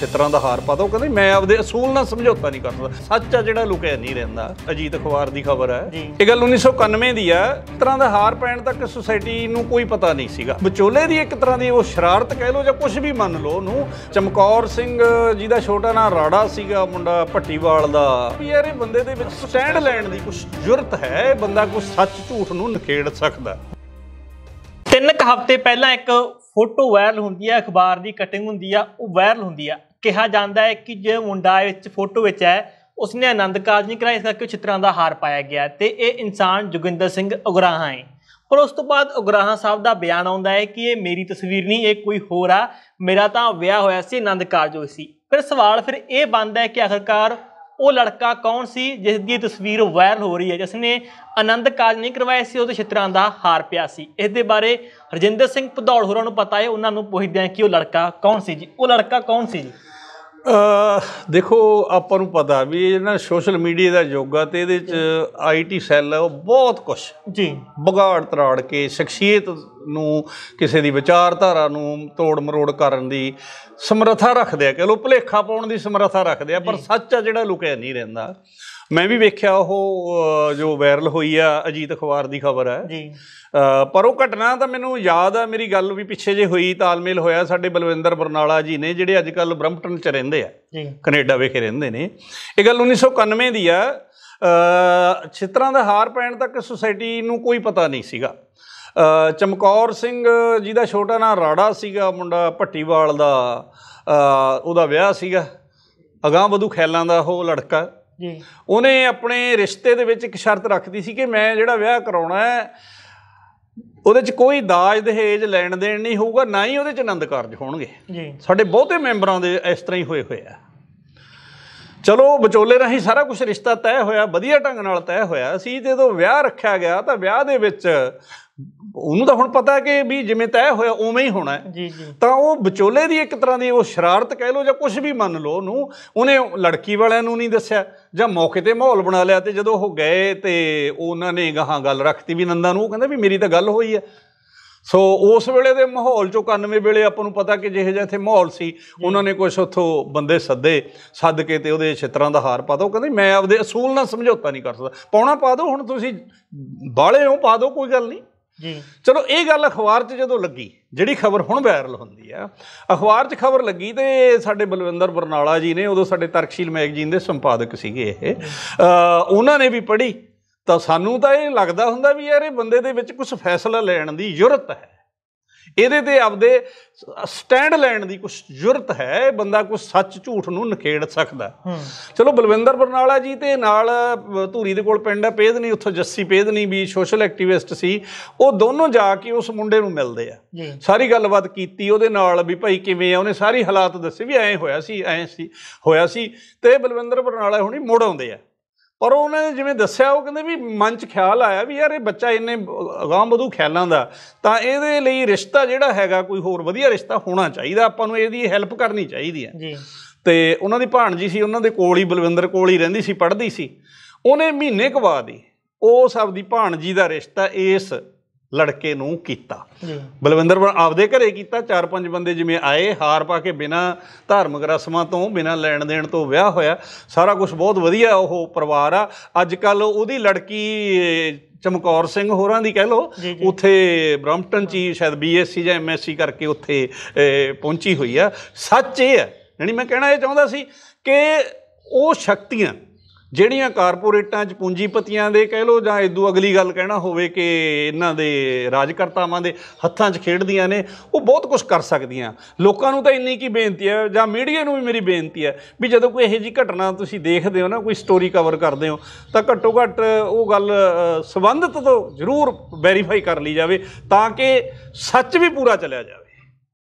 ਛਿੱਤਰਾਂ ਦਾ ਹਾਰ ਪਾਦਾ ਉਹ ਕਹਿੰਦੇ ਮੈਂ ਆਪਦੇ ਅਸੂਲ ਨਾਲ ਸਮਝੌਤਾ ਨਹੀਂ ਕਰਦਾ ਸੱਚ ਆ ਜਿਹੜਾ ਲੁਕਿਆ ਨਹੀਂ ਰਹਿੰਦਾ ਅਜੀਤ ਅਖਬਾਰ ਦੀ ਖਬਰ ਹੈ ਇਹ ਗੱਲ 1991 ਦੀ ਆ ਤਰ੍ਹਾਂ ਦਾ ਹਾਰ ਪੈਣ ਤੱਕ ਸੁਸਾਇਟੀ ਨੂੰ ਕੋਈ ਪਤਾ ਨਹੀਂ ਸੀਗਾ ਵਿਚੋਲੇ ਦੀ ਇੱਕ ਤਰ੍ਹਾਂ ਦੀ ਉਹ ਸ਼ਰਾਰਤ ਕਹਿ ਲੋ ਜਾਂ ਕੁਝ ਵੀ ਮੰਨ ਲੋ ਉਹਨੂੰ ਚਮਕੌਰ ਸਿੰਘ ਜਿਹਦਾ ਛੋਟਾ ਨਾਂ ਰਾੜਾ ਸੀਗਾ ਮੁੰਡਾ ਭੱਟੀਵਾਲ ਦਾ ਯਾਰ ਇਹ ਬੰਦੇ ਦੇ ਵਿੱਚ ਸਟੈਂਡ ਲੈਣ ਦੀ ਕੁਝ ਜ਼ੁਰਤ ਹੈ ਇਹ ਬੰਦਾ ਕੋਈ ਸੱਚ ਝੂਠ ਨੂੰ ਨਖੇੜ ਸਕਦਾ ਤਿੰਨ ਕ ਹਫ਼ਤੇ ਪਹਿਲਾਂ ਇੱਕ ਫੋਟੋ ਵਾਇਰਲ ਹੁੰਦੀ ਹੈ ਅਖਬਾਰ ਦੀ ਕਟਿੰਗ ਹੁੰਦੀ ਆ ਉਹ ਵਾਇਰਲ ਹੁੰਦੀ ਆ ਕਿਹਾ ਜਾਂਦਾ ਹੈ ਕਿ ਜੇ ਮੁੰਡਾ ਵਿੱਚ ਫੋਟੋ ਵਿੱਚ ਹੈ ਉਸਨੇ ਆਨੰਦ ਕਾਰਜ ਨਹੀਂ ਕਰਾਇਆ ਇਸ ਕਰਕੇ ਛਿੱਤਰਾਂ ਦਾ ਹਾਰ ਪਾਇਆ ਗਿਆ ਤੇ ਇਹ ਇਨਸਾਨ ਜੁਗਿੰਦਰ ਸਿੰਘ ਉਗਰਾਹਾ ਹੈ ਪਰ ਉਸ ਤੋਂ ਬਾਅਦ ਉਗਰਾਹਾ ਸਾਹਿਬ ਦਾ ਬਿਆਨ ਆਉਂਦਾ ਹੈ ਕਿ ਇਹ ਮੇਰੀ ਤਸਵੀਰ ਨਹੀਂ ਇਹ ਕੋਈ ਹੋਰ ਆ ਮੇਰਾ ਤਾਂ ਵਿਆਹ ਹੋਇਆ ਸੀ ਆਨੰਦ ਕਾਰਜ ਹੋਈ ਸੀ ਫਿਰ ਸਵਾਲ ਫਿਰ ਇਹ ਬਣਦਾ ਹੈ ਕਿ ਆਖਰਕਾਰ ਉਹ ਲੜਕਾ ਕੌਣ ਸੀ ਜਿਸ ਦੀ ਤਸਵੀਰ ਵਾਇਰਲ ਹੋ ਰਹੀ ਹੈ ਜਿਸ ਨੇ ਆਨੰਦ ਕਾਜ ਨਹੀਂ ਕਰਵਾਇਆ ਸੀ ਉਹ ਤੇ ਛਿੱਤਰਾਂ ਦਾ ਹਾਰ ਪਿਆ ਸੀ ਇਸ ਦੇ ਬਾਰੇ ਰਜਿੰਦਰ ਸਿੰਘ ਪਧੌੜ ਹੋਰਾਂ ਨੂੰ ਪਤਾ ਹੈ ਉਹਨਾਂ ਨੂੰ ਪੁੱਛਦੇ ਆ ਕਿ ਉਹ ਲੜਕਾ ਕੌਣ ਸੀ ਜੀ ਉਹ ਲੜਕਾ ਕੌਣ ਸੀ ਜੀ ਦੇਖੋ ਆਪਾਂ ਨੂੰ ਪਤਾ ਵੀ ਇਹ ਨਾ ਸੋਸ਼ਲ ਮੀਡੀਆ ਦਾ ਆ ਤੇ ਇਹਦੇ ਚ ਆਈਟੀ ਸੈੱਲ ਆ ਉਹ ਬਹੁਤ ਕੁਝ ਜੀ ਬਗਾੜ ਤਰਾੜ ਕੇ ਸ਼ਖਸੀਅਤ ਨੂੰ ਕਿਸੇ ਦੀ ਵਿਚਾਰਧਾਰਾ ਨੂੰ ਤੋੜ ਮਰੋੜ ਕਰਨ ਦੀ ਸਮਰੱਥਾ ਰੱਖਦੇ ਆ ਕਿ ਲੋ ਭਲੇਖਾ ਪਾਉਣ ਦੀ ਸਮਰੱਥਾ ਰੱਖਦੇ ਆ ਪਰ ਸੱਚ ਆ ਜਿਹੜਾ ਲੁਕਿਆ ਨਹੀਂ ਰਹਿੰਦਾ ਮੈਂ ਵੀ ਵੇਖਿਆ ਉਹ ਜੋ ਵਾਇਰਲ ਹੋਈ ਆ ਅਜੀਤ ਅਖਬਾਰ ਦੀ ਖਬਰ ਹੈ ਜੀ ਪਰ ਉਹ ਘਟਨਾ ਤਾਂ ਮੈਨੂੰ ਯਾਦ ਆ ਮੇਰੀ ਗੱਲ ਵੀ ਪਿੱਛੇ ਜੇ ਹੋਈ ਤਾਲਮੇਲ ਹੋਇਆ ਸਾਡੇ ਬਲਵਿੰਦਰ ਬਰਨਾਲਾ ਜੀ ਨੇ ਜਿਹੜੇ ਅੱਜ ਕੱਲ ਬ੍ਰੈਂਪਟਨ ਚ ਰਹਿੰਦੇ ਆ ਕੈਨੇਡਾ ਵਿਖੇ ਰਹਿੰਦੇ ਨੇ ਇਹ ਗੱਲ 1991 ਦੀ ਆ ਛਿਤਰਾਂ ਦਾ ਹਾਰ ਪੈਣ ਤੱਕ ਸੁਸਾਇਟੀ ਨੂੰ ਕੋਈ ਪਤਾ ਨਹੀਂ ਸੀਗਾ ਚਮਕੌਰ ਸਿੰਘ ਜਿਹਦਾ ਛੋਟਾ ਨਾਂ ਰਾੜਾ ਸੀਗਾ ਮੁੰਡਾ ਭੱਟੀਵਾਲ ਦਾ ਉਹਦਾ ਵਿਆਹ ਸੀਗਾ ਅਗਾਹ ਬਧੂ ਖੈਲਾਂ ਦਾ ਉਹ ਲੜਕਾ ਜੀ ਉਹਨੇ ਆਪਣੇ ਰਿਸ਼ਤੇ ਦੇ ਵਿੱਚ ਇੱਕ ਸ਼ਰਤ ਰੱਖਦੀ ਸੀ ਕਿ ਮੈਂ ਜਿਹੜਾ ਵਿਆਹ ਕਰਾਉਣਾ ਹੈ ਉਹਦੇ 'ਚ ਕੋਈ ਦਾਜ ਦਹੇਜ ਲੈਣ ਦੇਣ ਨਹੀਂ ਹੋਊਗਾ ਨਾ ਹੀ ਉਹਦੇ 'ਚ ਆਨੰਦ ਕਾਰਜ ਹੋਣਗੇ ਜੀ ਸਾਡੇ ਬਹੁਤੇ ਮੈਂਬਰਾਂ ਦੇ ਇਸ ਤਰ੍ਹਾਂ ਹੀ ਹੋਏ ਹੋਏ ਆ ਚਲੋ ਵਿਚੋਲੇ ਰਾਹੀਂ ਸਾਰਾ ਕੁਝ ਰਿਸ਼ਤਾ ਤੈਅ ਹੋਇਆ ਵਧੀਆ ਢੰਗ ਨਾਲ ਤੈਅ ਹੋਇਆ ਸੀ ਜਦੋਂ ਵਿਆਹ ਰੱਖਿਆ ਗਿਆ ਤਾਂ ਵਿਆਹ ਦੇ ਵਿੱਚ ਉਹਨੂੰ ਤਾਂ ਹੁਣ ਪਤਾ ਕਿ ਵੀ ਜਿਵੇਂ ਤੈਅ ਹੋਇਆ ਉਵੇਂ ਹੀ ਹੋਣਾ ਜੀ ਜੀ ਤਾਂ ਉਹ ਵਿਚੋਲੇ ਦੀ ਇੱਕ ਤਰ੍ਹਾਂ ਦੀ ਉਹ ਸ਼ਰਾਰਤ ਕਹਿ ਲੋ ਜਾਂ ਕੁਝ ਵੀ ਮੰਨ ਲਓ ਉਹਨੂੰ ਉਹਨੇ ਲੜਕੀ ਵਾਲਿਆਂ ਨੂੰ ਨਹੀਂ ਦੱਸਿਆ ਜਾਂ ਮੌਕੇ ਤੇ ਮਾਹੌਲ ਬਣਾ ਲਿਆ ਤੇ ਜਦੋਂ ਉਹ ਗਏ ਤੇ ਉਹਨਾਂ ਨੇ ਗਾਹਾਂ ਗੱਲ ਰੱਖਤੀ ਵੀ ਨੰਦਾ ਨੂੰ ਉਹ ਕਹਿੰਦਾ ਵੀ ਮੇਰੀ ਤਾਂ ਗੱਲ ਹੋਈ ਹੈ ਸੋ ਉਸ ਵੇਲੇ ਦੇ ਮਾਹੌਲ ਚੋਂ 91 ਵੇਲੇ ਆਪਾਂ ਨੂੰ ਪਤਾ ਕਿ ਜਿਹੇ ਜਿਹੇ ਇੱਥੇ ਮਾਹੌਲ ਸੀ ਉਹਨਾਂ ਨੇ ਕੁਝ ਉੱਥੋਂ ਬੰਦੇ ਸੱਦੇ ਸੱਦ ਕੇ ਤੇ ਉਹਦੇ ਛਿੱਤਰਾਂ ਦਾ ਹਾਰ ਪਾ ਦੋ ਕਹਿੰਦੇ ਮੈਂ ਆਪਦੇ ਅਸੂਲ ਨਾਲ ਸਮਝੌਤਾ ਨਹੀਂ ਕਰ ਸਕਦਾ ਪਾਉਣਾ ਪਾ ਦੋ ਹੁਣ ਤੁਸੀਂ ਬਾਲੇ ਹੋ ਪਾ ਦੋ ਕੋਈ ਗੱਲ ਨਹੀਂ ਜੀ ਚਲੋ ਇਹ ਗੱਲ ਅਖਬਾਰ 'ਚ ਜਦੋਂ ਲੱਗੀ ਜਿਹੜੀ ਖਬਰ ਹੁਣ ਵਾਇਰਲ ਹੁੰਦੀ ਆ ਅਖਬਾਰ 'ਚ ਖਬਰ ਲੱਗੀ ਤੇ ਸਾਡੇ ਬਲਵਿੰਦਰ ਬਰਨਾਲਾ ਜੀ ਨੇ ਉਦੋਂ ਸਾਡੇ ਤਰਕਸ਼ੀਲ ਮੈਗਜ਼ੀਨ ਦੇ ਸੰਪਾਦਕ ਸੀਗੇ ਇਹ ਉਹਨਾਂ ਨੇ ਵੀ ਪੜ੍ਹੀ ਤਾਂ ਸਾਨੂੰ ਤਾਂ ਇਹ ਲੱਗਦਾ ਹੁੰਦਾ ਵੀ ਯਾਰ ਇਹ ਬੰਦੇ ਦੇ ਵਿੱਚ ਕੁਝ ਫੈਸਲਾ ਲੈਣ ਦੀ ਜ਼ਰੂਰਤ ਹੈ ਇਹਦੇ ਤੇ ਆਪਦੇ ਸਟੈਂਡ ਲੈਣ ਦੀ ਕੁਝ ਜ਼ਰੂਰਤ ਹੈ ਬੰਦਾ ਕੋ ਸੱਚ ਝੂਠ ਨੂੰ ਨਖੇੜ ਸਕਦਾ ਚਲੋ ਬਲਵਿੰਦਰ ਬਰਨਾਲਾ ਜੀ ਤੇ ਨਾਲ ਧੂਰੀ ਦੇ ਕੋਲ ਪਿੰਡ ਹੈ ਪੇਦ ਨਹੀਂ ਉੱਥੋਂ ਜੱਸੀ ਪੇਦ ਨਹੀਂ ਵੀ ਸੋਸ਼ਲ ਐਕਟਿਵਿਸਟ ਸੀ ਉਹ ਦੋਨੋਂ ਜਾ ਕੇ ਉਸ ਮੁੰਡੇ ਨੂੰ ਮਿਲਦੇ ਆ ਸਾਰੀ ਗੱਲਬਾਤ ਕੀਤੀ ਉਹਦੇ ਨਾਲ ਵੀ ਭਾਈ ਕਿਵੇਂ ਆ ਉਹਨੇ ਸਾਰੀ ਹਾਲਾਤ ਦੱਸੇ ਵੀ ਐ ਹੋਇਆ ਸੀ ਐ ਸੀ ਹੋਇਆ ਸੀ ਤੇ ਬਲਵਿੰਦਰ ਬਰਨਾਲਾ ਹੁਣੀ ਮੁੜ ਆਉਂਦੇ ਆ ਪਰ ਉਹਨਾਂ ਨੇ ਜਿਵੇਂ ਦੱਸਿਆ ਉਹ ਕਹਿੰਦੇ ਵੀ ਮਨ 'ਚ ਖਿਆਲ ਆਇਆ ਵੀ ਯਾਰ ਇਹ ਬੱਚਾ ਇੰਨੇ ਗਾਂ ਬਧੂ ਖਿਆਲਾਂ ਦਾ ਤਾਂ ਇਹਦੇ ਲਈ ਰਿਸ਼ਤਾ ਜਿਹੜਾ ਹੈਗਾ ਕੋਈ ਹੋਰ ਵਧੀਆ ਰਿਸ਼ਤਾ ਹੋਣਾ ਚਾਹੀਦਾ ਆਪਾਂ ਨੂੰ ਇਹਦੀ ਹੈਲਪ ਕਰਨੀ ਚਾਹੀਦੀ ਹੈ ਜੀ ਤੇ ਉਹਨਾਂ ਦੀ ਭਾਣਜੀ ਸੀ ਉਹਨਾਂ ਦੇ ਕੋਲ ਹੀ ਬਲਵਿੰਦਰ ਕੋਲ ਹੀ ਰਹਿੰਦੀ ਸੀ ਪੜ੍ਹਦੀ ਸੀ ਉਹਨੇ ਮਹੀਨੇ ਕੁ ਬਾਅਦ ਹੀ ਉਸ ਆਪਦੀ ਭਾਣਜੀ ਦਾ ਰਿਸ਼ਤਾ ਇਸ ਲੜਕੇ ਨੂੰ ਕੀਤਾ ਬਲਵਿੰਦਰ ਆਪਦੇ ਘਰੇ ਕੀਤਾ ਚਾਰ ਪੰਜ ਬੰਦੇ ਜਿਵੇਂ ਆਏ ਹਾਰ ਪਾ ਕੇ ਬਿਨਾ ਧਾਰਮਿਕ ਰਸਮਾਂ ਤੋਂ ਬਿਨਾ ਲੈਣ ਦੇਣ ਤੋਂ ਵਿਆਹ ਹੋਇਆ ਸਾਰਾ ਕੁਝ ਬਹੁਤ ਵਧੀਆ ਉਹ ਪਰਿਵਾਰ ਆ ਅੱਜ ਕੱਲ ਉਹਦੀ ਲੜਕੀ ਚਮਕੌਰ ਸਿੰਘ ਹੋਰਾਂ ਦੀ ਕਹਿ ਲੋ ਉੱਥੇ ਬ੍ਰਾਮਟਨ ਚ ਸ਼ਾਇਦ ਬੀਐਸਸੀ ਜਾਂ ਐਮਐਸਸੀ ਕਰਕੇ ਉੱਥੇ ਪਹੁੰਚੀ ਹੋਈ ਆ ਸੱਚ ਇਹ ਹੈ ਯਾਨੀ ਮੈਂ ਕਹਿਣਾ ਇਹ ਚਾਹੁੰਦਾ ਸੀ ਕਿ ਉਹ ਸ਼ਕਤੀਆਂ ਜਿਹੜੀਆਂ ਕਾਰਪੋਰੇਟਾਂ 'ਚ ਪੂੰਜੀਪਤੀਆਂ ਦੇ ਕਹਿ ਲੋ ਜਾਂ ਇਦੋਂ ਅਗਲੀ ਗੱਲ ਕਹਿਣਾ ਹੋਵੇ ਕਿ ਇਹਨਾਂ ਦੇ ਰਾਜਕਰਤਾਵਾਂ ਦੇ ਹੱਥਾਂ 'ਚ ਖੇਡਦੀਆਂ ਨੇ ਉਹ ਬਹੁਤ ਕੁਝ ਕਰ ਸਕਦੀਆਂ ਲੋਕਾਂ ਨੂੰ ਤਾਂ ਇੰਨੀ ਕੀ ਬੇਨਤੀ ਹੈ ਜਾਂ ਮੀਡੀਆ ਨੂੰ ਵੀ ਮੇਰੀ ਬੇਨਤੀ ਹੈ ਵੀ ਜਦੋਂ ਕੋਈ ਇਹੋ ਜੀ ਘਟਨਾ ਤੁਸੀਂ ਦੇਖਦੇ ਹੋ ਨਾ ਕੋਈ ਸਟੋਰੀ ਕਵਰ ਕਰਦੇ ਹੋ ਤਾਂ ਘੱਟੋ ਘੱਟ ਉਹ ਗੱਲ ਸੰਬੰਧਿਤ ਤੋਂ ਜ਼ਰੂਰ ਵੈਰੀਫਾਈ ਕਰ ਲਈ ਜਾਵੇ ਤਾਂ ਕਿ ਸੱਚ ਵੀ ਪੂਰਾ ਚੱਲਿਆ ਜਾਵੇ